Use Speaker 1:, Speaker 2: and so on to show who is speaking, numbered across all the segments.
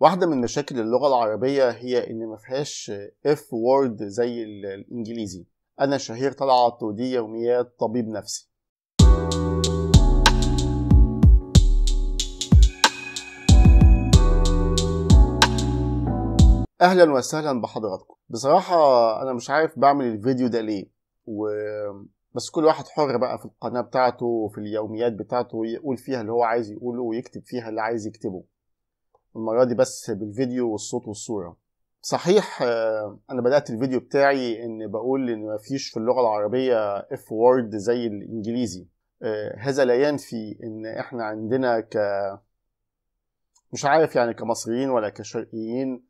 Speaker 1: واحدة من مشاكل اللغة العربية هي إن مفيهاش اف وورد زي الإنجليزي أنا شهير طلعت ودي يوميات طبيب نفسي أهلا وسهلا بحضراتكم بصراحة أنا مش عارف بعمل الفيديو ده ليه و... بس كل واحد حر بقى في القناة بتاعته وفي اليوميات بتاعته يقول فيها اللي هو عايز يقوله ويكتب فيها اللي عايز يكتبه المرة دي بس بالفيديو والصوت والصورة صحيح آه، انا بدات الفيديو بتاعي ان بقول ان مفيش في اللغه العربيه اف وورد زي الانجليزي آه، هذا لا ينفي ان احنا عندنا ك مش عارف يعني كمصريين ولا كشرقيين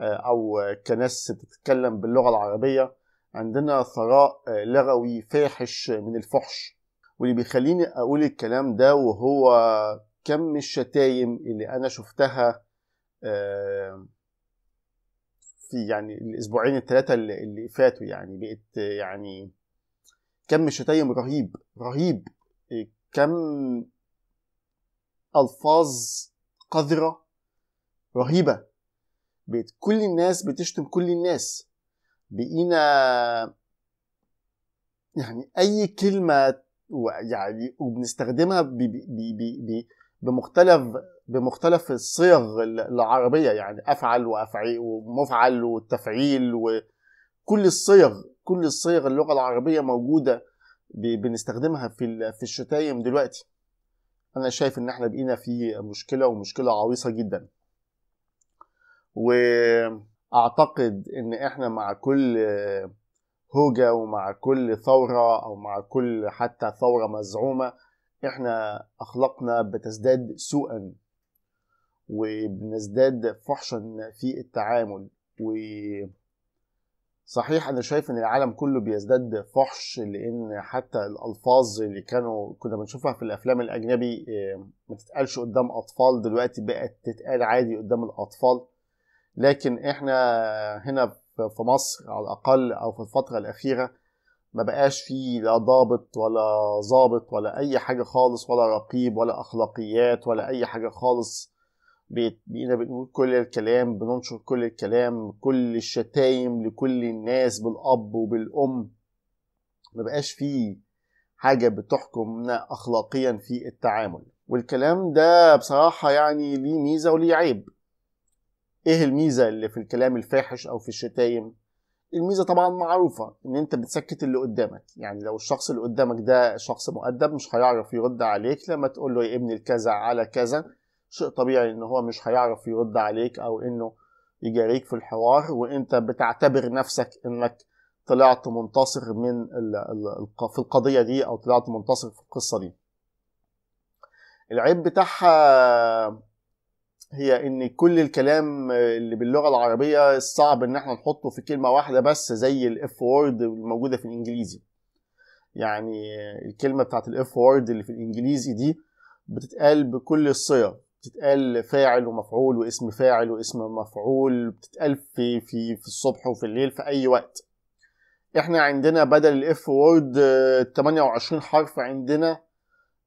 Speaker 1: آه، او كناس بتتكلم باللغه العربيه عندنا ثراء لغوي فاحش من الفحش واللي بيخليني اقول الكلام ده وهو كم الشتايم اللي انا شفتها في يعني الاسبوعين الثلاثه اللي فاتوا يعني بقت يعني كم شتايم رهيب رهيب آه، كم الفاظ قذره رهيبه بقت كل الناس بتشتم كل الناس بقينا يعني اي كلمه يعني وبنستخدمها بي بي بي بي بمختلف بمختلف الصيغ العربيه يعني افعل وافعي ومفعل والتفعيل وكل الصيغ كل الصيغ اللغه العربيه موجوده بنستخدمها في في الشتايم دلوقتي انا شايف ان احنا بقينا في مشكله ومشكله عويصه جدا واعتقد ان احنا مع كل هوجة ومع كل ثورة أو مع كل حتى ثورة مزعومة إحنا أخلاقنا بتزداد سوءا وبنزداد فحشا في التعامل و صحيح انا شايف ان العالم كله بيزداد فحش لان حتى الالفاظ اللي كانوا كنا بنشوفها في الافلام الاجنبي آه، ما تتقالش قدام اطفال دلوقتي بقت تتقال عادي قدام الاطفال لكن احنا هنا في مصر على الاقل او في الفتره الاخيره ما بقاش فيه لا ضابط ولا ظابط ولا اي حاجه خالص ولا رقيب ولا اخلاقيات ولا اي حاجه خالص بقينا بنقول كل الكلام بننشر كل الكلام كل الشتايم لكل الناس بالاب وبالام ما بقاش فيه حاجه بتحكمنا اخلاقيا في التعامل والكلام ده بصراحه يعني ليه ميزه وليه عيب ايه الميزه اللي في الكلام الفاحش او في الشتايم الميزه طبعا معروفه ان انت بتسكت اللي قدامك يعني لو الشخص اللي قدامك ده شخص مؤدب مش هيعرف يرد عليك لما تقول له يا ابن الكذا على كذا شيء طبيعي ان هو مش هيعرف يرد عليك او انه يجاريك في الحوار وانت بتعتبر نفسك انك طلعت منتصر من في القضيه دي او طلعت منتصر في القصه دي العيب بتاعها هي ان كل الكلام اللي باللغه العربيه صعب ان احنا نحطه في كلمه واحده بس زي الاف وورد الموجوده في الانجليزي يعني الكلمه بتاعت الاف وورد اللي في الانجليزي دي بتتقال بكل الصيغ بتتقال فاعل ومفعول واسم فاعل واسم مفعول بتتقال في في في الصبح وفي الليل في اي وقت احنا عندنا بدل الاف وورد 28 حرف عندنا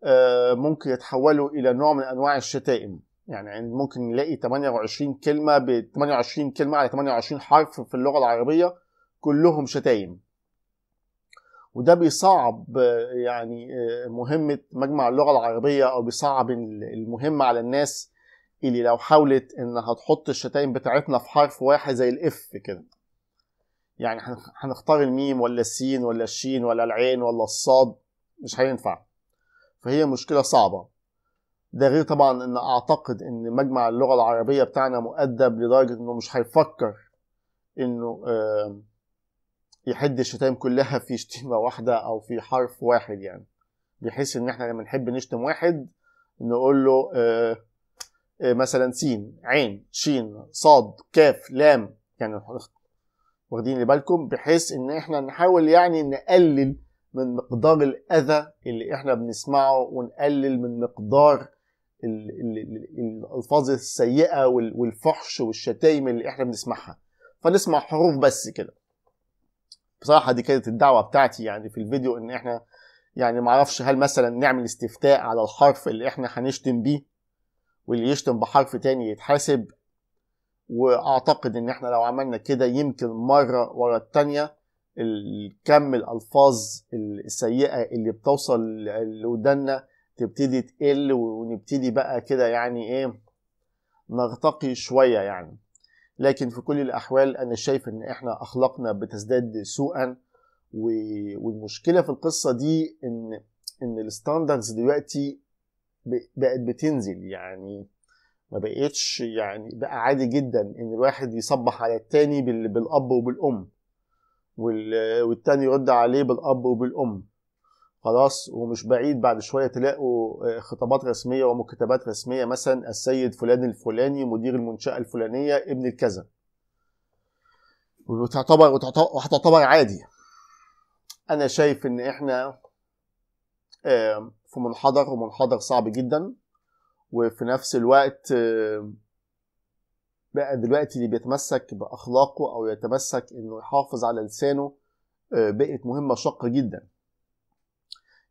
Speaker 1: آه، ممكن يتحولوا الى نوع من انواع الشتائم يعني ممكن نلاقي 28 كلمه ب 28 كلمه على 28 حرف في اللغه العربيه كلهم شتايم وده بيصعب يعني آه، مهمة مجمع اللغة العربية أو بيصعب المهمة على الناس اللي لو حاولت إنها تحط الشتايم بتاعتنا في حرف واحد زي الإف كده يعني هنختار الميم ولا السين ولا الشين ولا العين ولا الصاد مش هينفع فهي مشكلة صعبة ده غير طبعا ان اعتقد ان مجمع اللغة العربية بتاعنا مؤدب لدرجة انه مش هيفكر انه آه يحد الشتائم كلها في شتيمه واحده او في حرف واحد يعني بحيث ان احنا لما نحب نشتم واحد نقول له آه آه مثلا سين عين شين صاد كاف لام يعني واخدين بالكم بحيث ان احنا نحاول يعني نقلل من مقدار الاذى اللي احنا بنسمعه ونقلل من مقدار الالفاظ السيئه والفحش والشتايم اللي احنا بنسمعها فنسمع حروف بس كده بصراحه دي كانت الدعوه بتاعتي يعني في الفيديو ان احنا يعني معرفش هل مثلا نعمل استفتاء على الحرف اللي احنا هنشتم بيه واللي يشتم بحرف تاني يتحاسب واعتقد ان احنا لو عملنا كده يمكن مره ورا التانيه الكم الالفاظ السيئه اللي بتوصل لودانا تبتدي تقل ونبتدي بقى كده يعني ايه نرتقي شويه يعني لكن في كل الأحوال أنا شايف إن إحنا أخلاقنا بتزداد سوءا والمشكلة في القصة دي إن إن الستاندردز دلوقتي بقت بتنزل يعني ما بقتش يعني بقى عادي جدا ان الواحد يصبح على التاني بالاب وبالام والتاني يرد عليه بالاب وبالام خلاص ومش بعيد بعد شويه تلاقوا آه، خطابات رسميه ومكتبات رسميه مثلا السيد فلان الفلاني مدير المنشاه الفلانيه ابن الكذا وتعتبر وهتعتبر عادي انا شايف ان احنا في منحدر ومنحدر صعب جدا وفي نفس الوقت بقى دلوقتي اللي بيتمسك باخلاقه او يتمسك انه يحافظ على لسانه آه، بقت مهمه شاقه جدا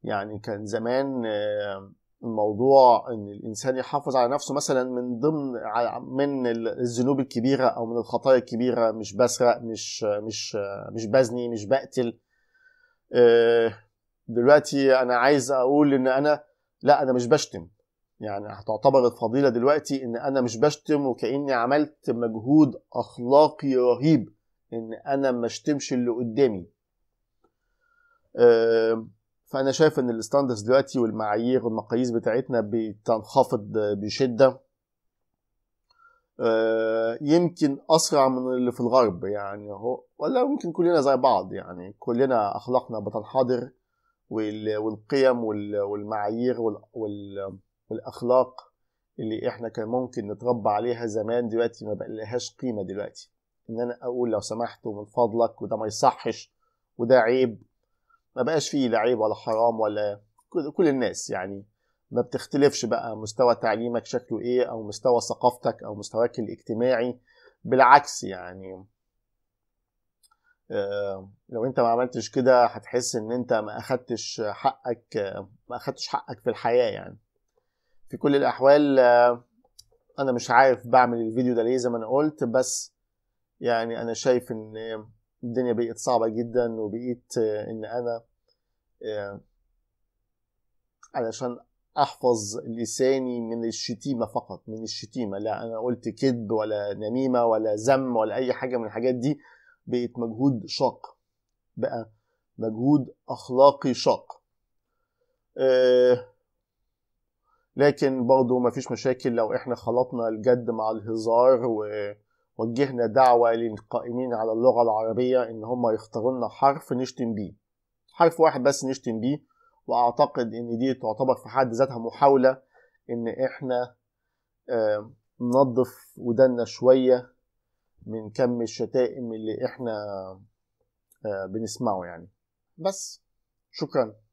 Speaker 1: يعني كان زمان الموضوع آه، ان الانسان يحافظ على نفسه مثلا من ضمن من الذنوب الكبيره او من الخطايا الكبيره مش بسرق مش مش مش بزني مش بقتل آه، دلوقتي انا عايز اقول ان انا لا انا مش بشتم يعني هتعتبر الفضيله دلوقتي ان انا مش بشتم وكاني عملت مجهود اخلاقي رهيب ان انا ما اشتمش اللي قدامي آه، فانا شايف ان الستاندرز دلوقتي والمعايير والمقاييس بتاعتنا بتنخفض بشده آه، يمكن اسرع من اللي في الغرب يعني هو ولا ممكن كلنا زي بعض يعني كلنا اخلاقنا بتنحدر والقيم والمعايير والاخلاق اللي احنا كان ممكن نتربى عليها زمان دلوقتي ما بقى لهاش قيمه دلوقتي ان انا اقول لو سمحت ومن فضلك وده ما يصحش وده عيب ما بقاش فيه لعيب ولا حرام ولا كل الناس يعني ما بتختلفش بقى مستوى تعليمك شكله ايه او مستوى ثقافتك او مستواك الاجتماعي بالعكس يعني آه، لو انت ما عملتش كده هتحس ان انت ما اخدتش حقك ما اخدتش حقك في الحياه يعني في كل الاحوال آه، انا مش عارف بعمل الفيديو ده ليه زي ما انا قلت بس يعني انا شايف ان الدنيا بقت صعبة جدا وبقيت آه، إن أنا آه، علشان أحفظ لساني من الشتيمة فقط من الشتيمة لا أنا قلت كذب ولا نميمة ولا ذم ولا أي حاجة من الحاجات دي بقت مجهود شاق بقى مجهود أخلاقي شاق آه، لكن برضه مفيش مشاكل لو احنا خلطنا الجد مع الهزار و وجهنا دعوة للقائمين على اللغة العربية إن هم يختاروا لنا حرف نشتم بيه حرف واحد بس نشتم بيه وأعتقد إن دي تعتبر في حد ذاتها محاولة إن إحنا ننظف ودنا شوية من كم الشتائم اللي إحنا بنسمعه يعني بس شكرا